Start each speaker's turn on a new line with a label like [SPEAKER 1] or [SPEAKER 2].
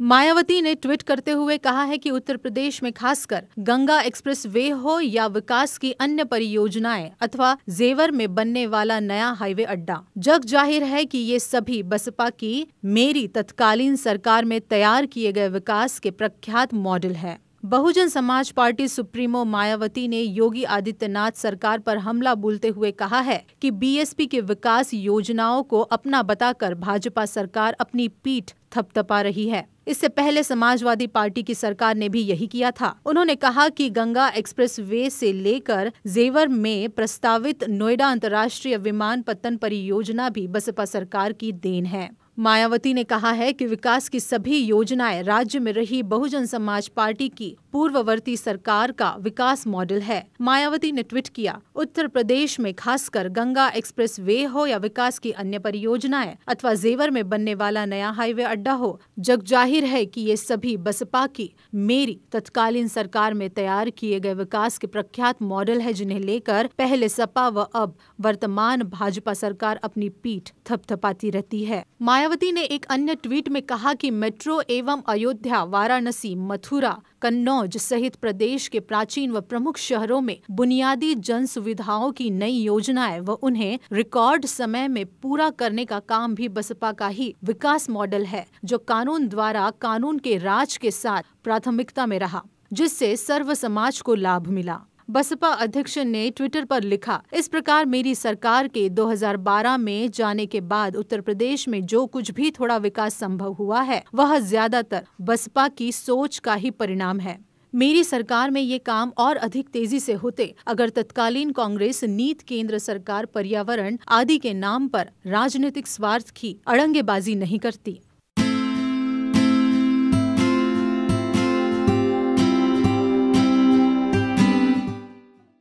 [SPEAKER 1] मायावती ने ट्वीट करते हुए कहा है कि उत्तर प्रदेश में खासकर गंगा एक्सप्रेस वे हो या विकास की अन्य परियोजनाएं अथवा जेवर में बनने वाला नया हाईवे अड्डा जग जाहिर है कि ये सभी बसपा की मेरी तत्कालीन सरकार में तैयार किए गए विकास के प्रख्यात मॉडल है बहुजन समाज पार्टी सुप्रीमो मायावती ने योगी आदित्यनाथ सरकार पर हमला बोलते हुए कहा है कि बीएसपी के विकास योजनाओं को अपना बताकर भाजपा सरकार अपनी पीठ थपथपा रही है इससे पहले समाजवादी पार्टी की सरकार ने भी यही किया था उन्होंने कहा कि गंगा एक्सप्रेस वे से लेकर जेवर में प्रस्तावित नोएडा अंतर्राष्ट्रीय विमान पत्तन परियोजना भी बसपा सरकार की देन है मायावती ने कहा है कि विकास की सभी योजनाएं राज्य में रही बहुजन समाज पार्टी की पूर्ववर्ती सरकार का विकास मॉडल है मायावती ने ट्वीट किया उत्तर प्रदेश में खासकर गंगा एक्सप्रेस वे हो या विकास की अन्य परियोजनाएं अथवा जेवर में बनने वाला नया हाईवे अड्डा हो जग जाहिर है कि ये सभी बसपा की मेरी तत्कालीन सरकार में तैयार किए गए विकास के प्रख्यात मॉडल है जिन्हें लेकर पहले सपा व अब वर्तमान भाजपा सरकार अपनी पीठ थपथपाती रहती है माया मायावती ने एक अन्य ट्वीट में कहा कि मेट्रो एवं अयोध्या वाराणसी मथुरा कन्नौज सहित प्रदेश के प्राचीन व प्रमुख शहरों में बुनियादी जन सुविधाओं की नई योजनाएं व उन्हें रिकॉर्ड समय में पूरा करने का काम भी बसपा का ही विकास मॉडल है जो कानून द्वारा कानून के राज के साथ प्राथमिकता में रहा जिससे सर्व समाज को लाभ मिला बसपा अध्यक्ष ने ट्विटर पर लिखा इस प्रकार मेरी सरकार के 2012 में जाने के बाद उत्तर प्रदेश में जो कुछ भी थोड़ा विकास संभव हुआ है वह ज्यादातर बसपा की सोच का ही परिणाम है मेरी सरकार में ये काम और अधिक तेजी से होते अगर तत्कालीन कांग्रेस नीत केंद्र सरकार पर्यावरण आदि के नाम पर राजनीतिक स्वार्थ की अड़ंगेबाजी नहीं करती